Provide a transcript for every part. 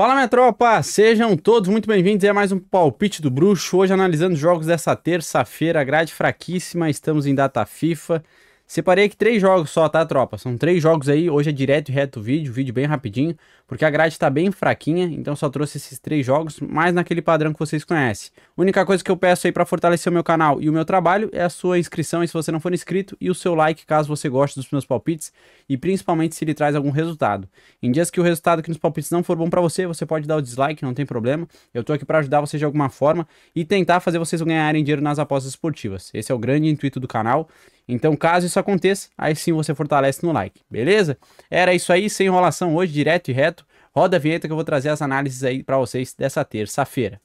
Fala minha tropa, sejam todos muito bem-vindos a mais um Palpite do Bruxo, hoje analisando os jogos dessa terça-feira, grade fraquíssima, estamos em data FIFA, Separei aqui três jogos só, tá, tropa? São três jogos aí, hoje é direto e reto o vídeo, vídeo bem rapidinho, porque a grade tá bem fraquinha, então só trouxe esses três jogos, mas naquele padrão que vocês conhecem. Única coisa que eu peço aí para fortalecer o meu canal e o meu trabalho é a sua inscrição, se você não for inscrito, e o seu like caso você goste dos meus palpites, e principalmente se ele traz algum resultado. Em dias que o resultado aqui nos palpites não for bom para você, você pode dar o dislike, não tem problema, eu tô aqui para ajudar vocês de alguma forma e tentar fazer vocês ganharem dinheiro nas apostas esportivas. Esse é o grande intuito do canal. Então, caso isso aconteça, aí sim você fortalece no like, beleza? Era isso aí, sem enrolação hoje, direto e reto. Roda a vinheta que eu vou trazer as análises aí para vocês dessa terça-feira.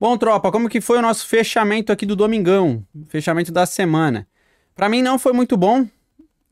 Bom, tropa, como que foi o nosso fechamento aqui do domingão? Fechamento da semana. Para mim não foi muito bom,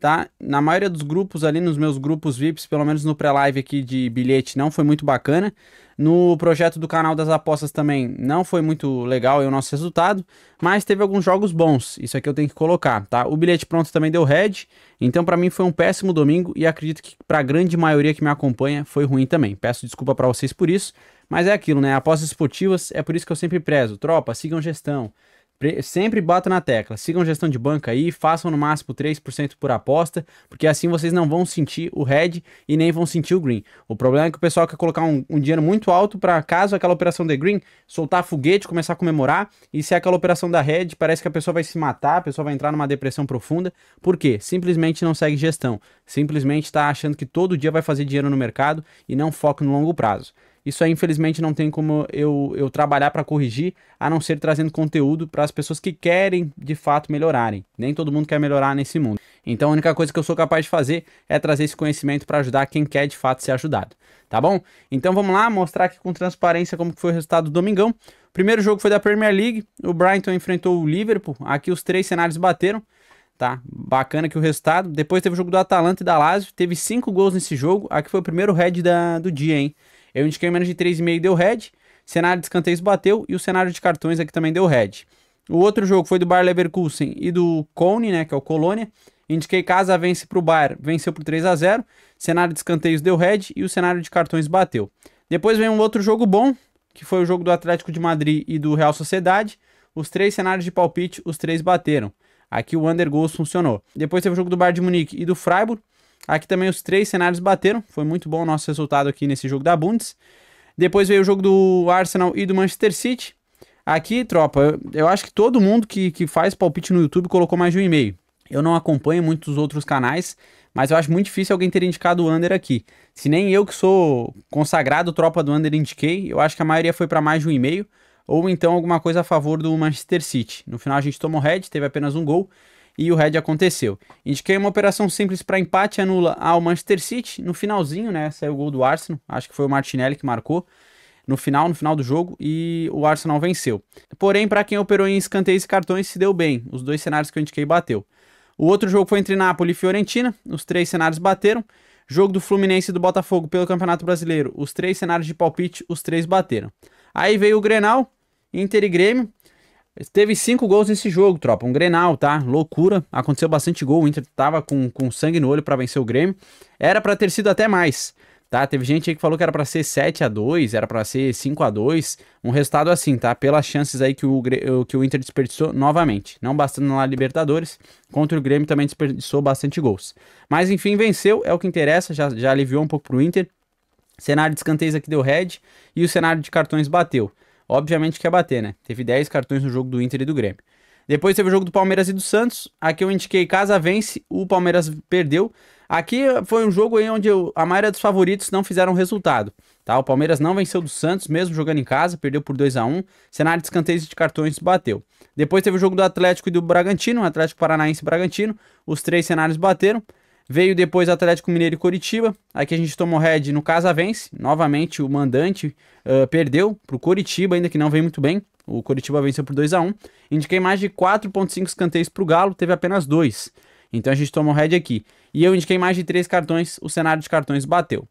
tá? Na maioria dos grupos ali, nos meus grupos VIPs, pelo menos no pré-live aqui de bilhete, não foi muito bacana. No projeto do canal das apostas também não foi muito legal o nosso resultado, mas teve alguns jogos bons, isso aqui eu tenho que colocar, tá? O bilhete pronto também deu red, então para mim foi um péssimo domingo e acredito que para a grande maioria que me acompanha foi ruim também. Peço desculpa para vocês por isso, mas é aquilo, né? Apostas esportivas é por isso que eu sempre prezo. Tropa, sigam gestão. Sempre bota na tecla. Sigam gestão de banca aí, façam no máximo 3% por aposta, porque assim vocês não vão sentir o red e nem vão sentir o green. O problema é que o pessoal quer colocar um, um dinheiro muito alto para caso aquela operação de green soltar foguete, começar a comemorar, e se é aquela operação da red, parece que a pessoa vai se matar, a pessoa vai entrar numa depressão profunda. Por quê? Simplesmente não segue gestão. Simplesmente está achando que todo dia vai fazer dinheiro no mercado e não foca no longo prazo. Isso aí, infelizmente, não tem como eu, eu trabalhar para corrigir, a não ser trazendo conteúdo para as pessoas que querem de fato melhorarem. Nem todo mundo quer melhorar nesse mundo. Então, a única coisa que eu sou capaz de fazer é trazer esse conhecimento para ajudar quem quer de fato ser ajudado. Tá bom? Então, vamos lá mostrar aqui com transparência como foi o resultado do domingão. primeiro jogo foi da Premier League, o Brighton enfrentou o Liverpool. Aqui os três cenários bateram tá? Bacana que o resultado. Depois teve o jogo do Atalanta e da Lazio, teve cinco gols nesse jogo. Aqui foi o primeiro head da, do dia, hein? Eu indiquei menos de 3,5 deu red Cenário de escanteios bateu e o cenário de cartões aqui também deu red O outro jogo foi do Bayer Leverkusen e do Cone, né, que é o Colônia. Indiquei casa vence para o Bayer, venceu por 3 a 0 Cenário de escanteios deu red e o cenário de cartões bateu. Depois vem um outro jogo bom, que foi o jogo do Atlético de Madrid e do Real Sociedade. Os três cenários de palpite, os três bateram. Aqui o under goals funcionou. Depois teve o jogo do Bayern de Munique e do Freiburg. Aqui também os três cenários bateram. Foi muito bom o nosso resultado aqui nesse jogo da Bundes. Depois veio o jogo do Arsenal e do Manchester City. Aqui, tropa, eu, eu acho que todo mundo que, que faz palpite no YouTube colocou mais de um e-mail. Eu não acompanho muitos outros canais, mas eu acho muito difícil alguém ter indicado o under aqui. Se nem eu que sou consagrado tropa do under indiquei, eu acho que a maioria foi para mais de um e-mail, ou então alguma coisa a favor do Manchester City. No final a gente tomou red, teve apenas um gol, e o red aconteceu. Indiquei uma operação simples para empate, anula ao Manchester City. No finalzinho, né? Saiu o gol do Arsenal. Acho que foi o Martinelli que marcou no final, no final do jogo, e o Arsenal venceu. Porém, para quem operou em escanteios e cartões, se deu bem. Os dois cenários que eu indiquei bateu. O outro jogo foi entre Nápoles e Fiorentina, os três cenários bateram. Jogo do Fluminense e do Botafogo pelo Campeonato Brasileiro, os três cenários de palpite, os três bateram. Aí veio o Grenal, Inter e Grêmio, Teve cinco gols nesse jogo, tropa. Um Grenal, tá? Loucura. Aconteceu bastante gol. O Inter tava com, com sangue no olho para vencer o Grêmio. Era para ter sido até mais, tá? Teve gente aí que falou que era para ser 7 a 2 era para ser 5 a 2 Um resultado assim, tá? Pelas chances aí que o, que o Inter desperdiçou novamente. Não bastando lá Libertadores. Contra o Grêmio também desperdiçou bastante gols. Mas enfim, venceu. É o que interessa. Já, já aliviou um pouco pro Inter. Cenário de escanteios aqui deu red. E o cenário de cartões bateu obviamente quer bater, né? Teve 10 cartões no jogo do Inter e do Grêmio. Depois teve o jogo do Palmeiras e do Santos. Aqui eu indiquei casa vence, o Palmeiras perdeu. Aqui foi um jogo aí onde a maioria dos favoritos não fizeram resultado. Tá? O Palmeiras não venceu do Santos, mesmo jogando em casa, perdeu por 2 a 1 Cenário de escanteios de cartões bateu. Depois teve o jogo do Atlético e do Bragantino, Atlético Paranaense e Bragantino. Os três cenários bateram. Veio depois Atlético Mineiro e Coritiba. Aqui a gente tomou head no casa vence Novamente o mandante uh, perdeu para o Coritiba, ainda que não vem muito bem. O Coritiba venceu por 2 a 1 Indiquei mais de 4,5 escanteios para o Galo, teve apenas dois. Então a gente tomou head aqui. E eu indiquei mais de três cartões, o cenário de cartões bateu.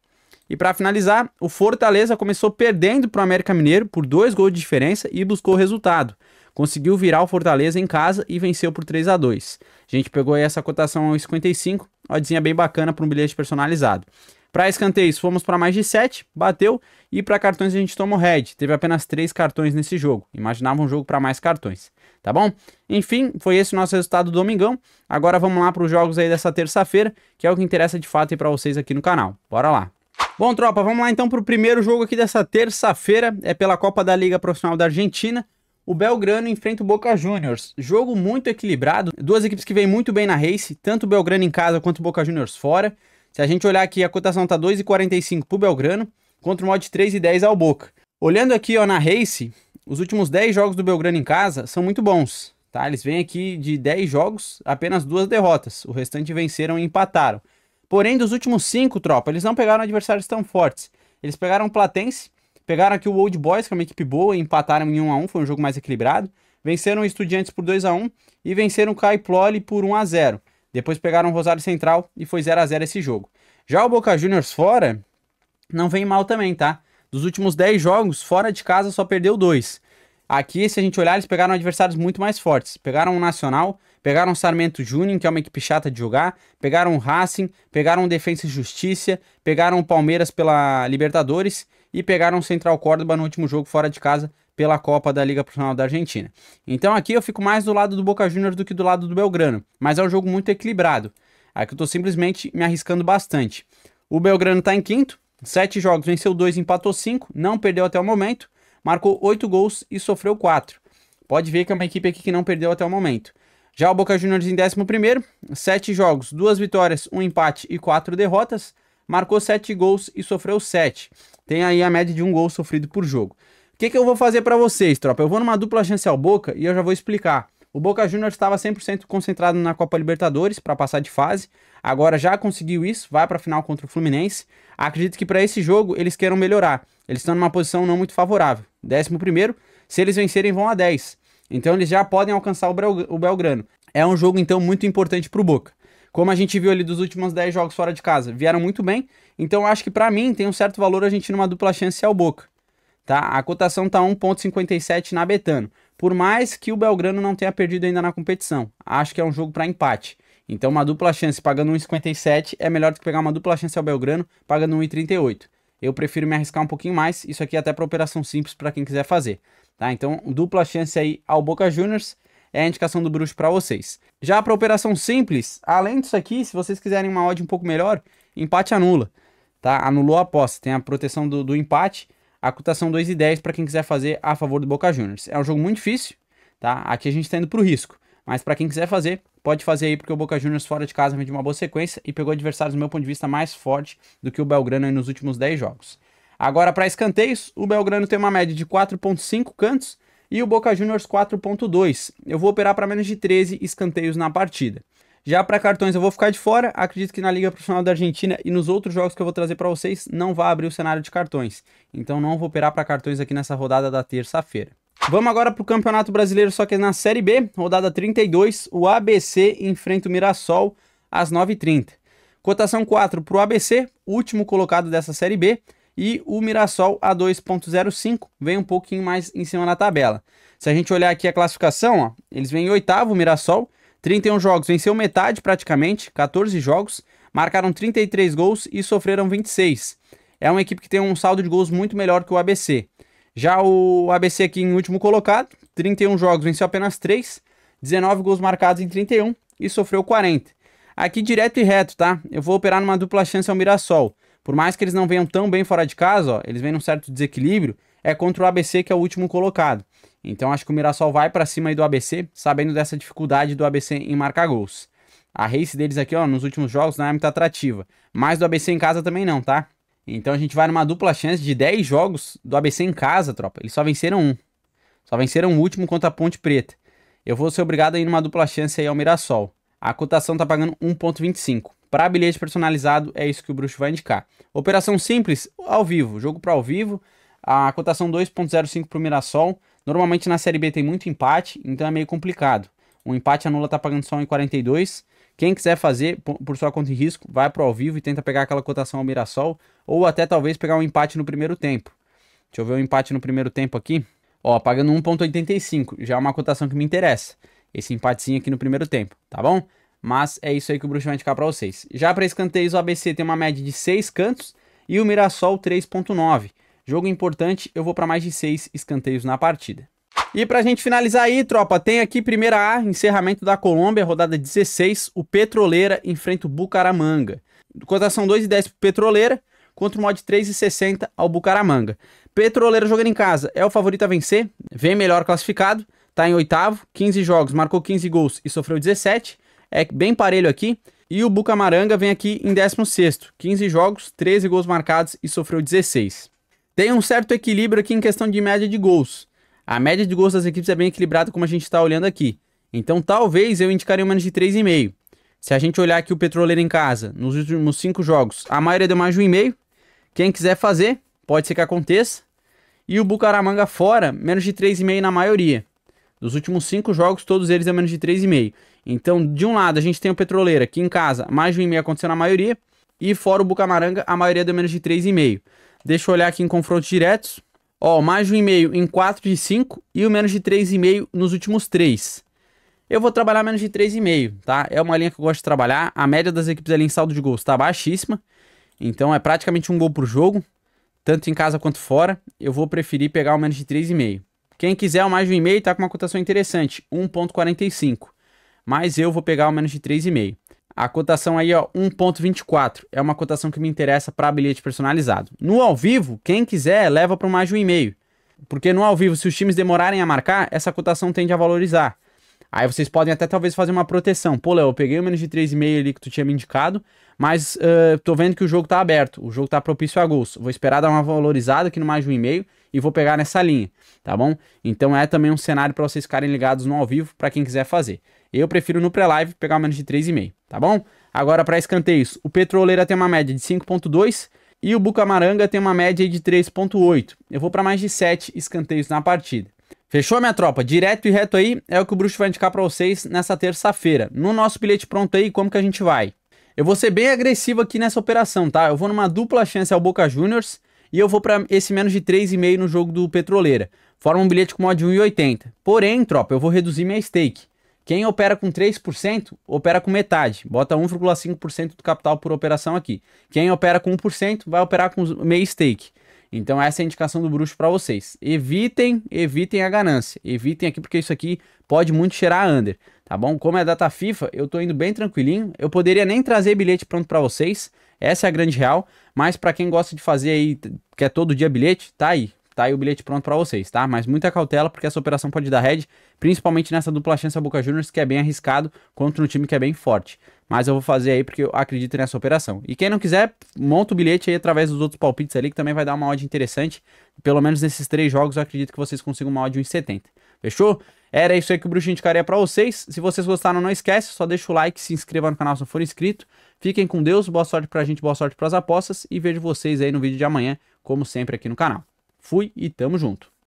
E para finalizar, o Fortaleza começou perdendo para o América Mineiro por dois gols de diferença e buscou o resultado. Conseguiu virar o Fortaleza em casa e venceu por 3 a 2 a gente pegou essa cotação 1,55, oddzinha bem bacana para um bilhete personalizado. Para escanteios, fomos para mais de 7, bateu, e para cartões a gente tomou red, teve apenas 3 cartões nesse jogo. Imaginava um jogo para mais cartões, tá bom? Enfim, foi esse o nosso resultado do domingão. Agora vamos lá para os jogos aí dessa terça-feira, que é o que interessa de fato para vocês aqui no canal. Bora lá. Bom, tropa, vamos lá então para o primeiro jogo aqui dessa terça-feira, é pela Copa da Liga Profissional da Argentina o Belgrano enfrenta o Boca Juniors. Jogo muito equilibrado, duas equipes que vêm muito bem na race, tanto o Belgrano em casa quanto o Boca Juniors fora. Se a gente olhar aqui, a cotação tá 2,45 pro Belgrano, contra o mod 3,10 ao Boca. Olhando aqui ó, na race, os últimos 10 jogos do Belgrano em casa são muito bons. Tá? Eles vêm aqui de 10 jogos, apenas duas derrotas. O restante venceram e empataram. Porém, dos últimos 5, tropa, eles não pegaram adversários tão fortes. Eles pegaram o Platense, Pegaram aqui o Old Boys, que é uma equipe boa, empataram em 1x1, foi um jogo mais equilibrado. Venceram o Estudiantes por 2x1 e venceram o Caiploli por 1x0. Depois pegaram o Rosário Central e foi 0x0 esse jogo. Já o Boca Juniors fora, não vem mal também, tá? Dos últimos 10 jogos, fora de casa só perdeu 2. Aqui, se a gente olhar, eles pegaram adversários muito mais fortes. Pegaram o Nacional, pegaram o Sarmento Júnior, que é uma equipe chata de jogar, pegaram o Racing, pegaram o Defensa e Justiça, pegaram o Palmeiras pela Libertadores e pegaram o Central Córdoba no último jogo fora de casa pela Copa da Liga Profissional da Argentina. Então aqui eu fico mais do lado do Boca Juniors do que do lado do Belgrano, mas é um jogo muito equilibrado. Aqui eu estou simplesmente me arriscando bastante. O Belgrano está em quinto, sete jogos, venceu dois, empatou cinco, não perdeu até o momento, marcou oito gols e sofreu quatro. Pode ver que é uma equipe aqui que não perdeu até o momento. Já o Boca Juniors em 11, 7 jogos, 2 vitórias, 1 empate e 4 derrotas, marcou 7 gols e sofreu 7. Tem aí a média de um gol sofrido por jogo. O que, que eu vou fazer para vocês, tropa? Eu vou numa dupla chance ao Boca e eu já vou explicar. O Boca Juniors estava 100% concentrado na Copa Libertadores para passar de fase. Agora já conseguiu isso, vai para a final contra o Fluminense. Acredito que para esse jogo eles queiram melhorar. Eles estão numa posição não muito favorável. 11, se eles vencerem, vão a 10. Então eles já podem alcançar o Belgrano. É um jogo então muito importante para o Boca. Como a gente viu ali dos últimos 10 jogos fora de casa, vieram muito bem então acho que para mim tem um certo valor a gente numa dupla chance ao Boca. Tá? A cotação tá 1.57 na Betano. Por mais que o Belgrano não tenha perdido ainda na competição, acho que é um jogo para empate. Então uma dupla chance pagando 1.57 é melhor do que pegar uma dupla chance ao Belgrano pagando 1.38. Eu prefiro me arriscar um pouquinho mais, isso aqui é até para operação simples para quem quiser fazer, tá? Então, dupla chance aí ao Boca Juniors é a indicação do Bruxo para vocês. Já para operação simples, além disso aqui, se vocês quiserem uma odd um pouco melhor, empate anula tá? Anulou a aposta, tem a proteção do, do empate, a cotação 2,10 para quem quiser fazer a favor do Boca Juniors. É um jogo muito difícil, tá? Aqui a gente está indo para o risco, mas para quem quiser fazer, pode fazer aí, porque o Boca Juniors fora de casa vem de uma boa sequência e pegou adversários, do meu ponto de vista, mais forte do que o Belgrano nos últimos 10 jogos. Agora, para escanteios, o Belgrano tem uma média de 4,5 cantos e o Boca Juniors 4,2. Eu vou operar para menos de 13 escanteios na partida. Já para cartões eu vou ficar de fora, acredito que na Liga Profissional da Argentina e nos outros jogos que eu vou trazer para vocês não vai abrir o cenário de cartões. Então não vou operar para cartões aqui nessa rodada da terça-feira. Vamos agora para o Campeonato Brasileiro, só que é na Série B, rodada 32, o ABC enfrenta o Mirassol às 9h30. Cotação 4 para o ABC, último colocado dessa Série B, e o Mirassol a 2.05, vem um pouquinho mais em cima na tabela. Se a gente olhar aqui a classificação, ó, eles vêm em oitavo, o Mirassol, 31 jogos, venceu metade praticamente, 14 jogos, marcaram 33 gols e sofreram 26. É uma equipe que tem um saldo de gols muito melhor que o ABC. Já o ABC aqui em último colocado, 31 jogos, venceu apenas 3, 19 gols marcados em 31 e sofreu 40. Aqui direto e reto, tá? Eu vou operar numa dupla chance ao Mirassol. Por mais que eles não venham tão bem fora de casa, ó, eles vêm num certo desequilíbrio, é contra o ABC que é o último colocado. Então acho que o Mirassol vai para cima aí do ABC, sabendo dessa dificuldade do ABC em marcar gols. A race deles aqui, ó, nos últimos jogos não é muito atrativa. Mas do ABC em casa também não, tá? Então a gente vai numa dupla chance de 10 jogos do ABC em casa, tropa. Eles só venceram um. Só venceram o último contra a Ponte Preta. Eu vou ser obrigado a ir numa dupla chance aí ao Mirassol. A cotação tá pagando 1.25. Para bilhete personalizado, é isso que o Bruxo vai indicar. Operação simples, ao vivo. Jogo para ao vivo. A cotação 2.05 para o Mirassol. Normalmente na Série B tem muito empate, então é meio complicado. Um empate anula, tá pagando só 1,42. Quem quiser fazer, por sua conta e risco, vai pro ao vivo e tenta pegar aquela cotação ao Mirassol, ou até talvez pegar um empate no primeiro tempo. Deixa eu ver o um empate no primeiro tempo aqui. Ó, pagando 1.85, já é uma cotação que me interessa. Esse empatezinho aqui no primeiro tempo, tá bom? Mas é isso aí que o Bruxo vai indicar para vocês. Já para escanteios, o ABC tem uma média de 6 cantos e o Mirassol 3.9. Jogo importante, eu vou para mais de seis escanteios na partida. E pra gente finalizar aí, tropa, tem aqui primeira A, encerramento da Colômbia, rodada 16, o Petroleira enfrenta o Bucaramanga. Cotação 2,10 pro Petroleira, contra o mod 3,60 ao Bucaramanga. Petroleira jogando em casa, é o favorito a vencer, vem melhor classificado, tá em oitavo, 15 jogos, marcou 15 gols e sofreu 17, é bem parelho aqui. E o Bucamaranga vem aqui em 16º, 15 jogos, 13 gols marcados e sofreu 16. Tem um certo equilíbrio aqui em questão de média de gols. A média de gols das equipes é bem equilibrada, como a gente está olhando aqui. Então talvez eu indicaria menos de 3,5. Se a gente olhar aqui o Petroleiro em casa, nos últimos cinco jogos, a maioria deu mais de 1,5. Quem quiser fazer, pode ser que aconteça. E o Bucaramanga fora, menos de 3,5 na maioria. Dos últimos cinco jogos, todos eles é menos de 3,5. Então, de um lado, a gente tem o Petroleiro aqui em casa, mais de 1,5 aconteceu na maioria. E fora o Bucamaranga, a maioria deu menos de 3,5. Deixa eu olhar aqui em confrontos diretos. Ó, mais de 1,5 em 4 de 5 e o menos de 3,5 nos últimos 3. Eu vou trabalhar menos de 3,5, tá? É uma linha que eu gosto de trabalhar. A média das equipes ali em saldo de gols tá baixíssima. Então é praticamente um gol por jogo, tanto em casa quanto fora. Eu vou preferir pegar o menos de 3,5. Quem quiser o mais de 1,5 tá com uma cotação interessante, 1.45. Mas eu vou pegar o menos de 3,5. A cotação aí, ó, 1.24. É uma cotação que me interessa para bilhete personalizado. No ao vivo, quem quiser, leva para mais de um e-mail. Porque no ao vivo, se os times demorarem a marcar, essa cotação tende a valorizar. Aí vocês podem até talvez fazer uma proteção. Pô, Léo, eu peguei o menos de 3,5 ali que tu tinha me indicado, mas uh, tô vendo que o jogo tá aberto, o jogo tá propício a gols. Vou esperar dar uma valorizada aqui no mais de um e-mail e vou pegar nessa linha, tá bom? Então é também um cenário para vocês ficarem ligados no ao vivo para quem quiser fazer. Eu prefiro no pré-live pegar menos de 3,5, tá bom? Agora para escanteios, o Petroleira tem uma média de 5.2 e o Bucamaranga tem uma média de 3.8. Eu vou para mais de 7 escanteios na partida. Fechou, minha tropa? Direto e reto aí é o que o Bruxo vai indicar para vocês nessa terça-feira. No nosso bilhete pronto aí, como que a gente vai? Eu vou ser bem agressivo aqui nessa operação, tá? Eu vou numa dupla chance ao Boca Juniors e eu vou para esse menos de 3,5 no jogo do Petroleira. Forma um bilhete com mod 1,80. Porém, tropa, eu vou reduzir minha stake. Quem opera com 3% opera com metade, bota 1,5% do capital por operação aqui. Quem opera com 1% vai operar com meio stake. Então essa é a indicação do bruxo para vocês. Evitem, evitem a ganância. Evitem aqui porque isso aqui pode muito cheirar under, tá bom? Como é data FIFA, eu tô indo bem tranquilinho. Eu poderia nem trazer bilhete pronto para vocês. Essa é a grande real, mas para quem gosta de fazer aí, quer todo dia bilhete, tá aí tá aí o bilhete pronto para vocês, tá? Mas muita cautela porque essa operação pode dar head, principalmente nessa dupla chance Boca Juniors, que é bem arriscado contra um time que é bem forte. Mas eu vou fazer aí porque eu acredito nessa operação. E quem não quiser, monta o bilhete aí através dos outros palpites ali, que também vai dar uma odd interessante. Pelo menos nesses três jogos eu acredito que vocês consigam uma odd 1,70. Fechou? Era isso aí que o Bruxo indicaria para vocês. Se vocês gostaram, não esquece, só deixa o like, se inscreva no canal se não for inscrito. Fiquem com Deus, boa sorte pra gente, boa sorte pras apostas e vejo vocês aí no vídeo de amanhã, como sempre aqui no canal. Fui e tamo junto.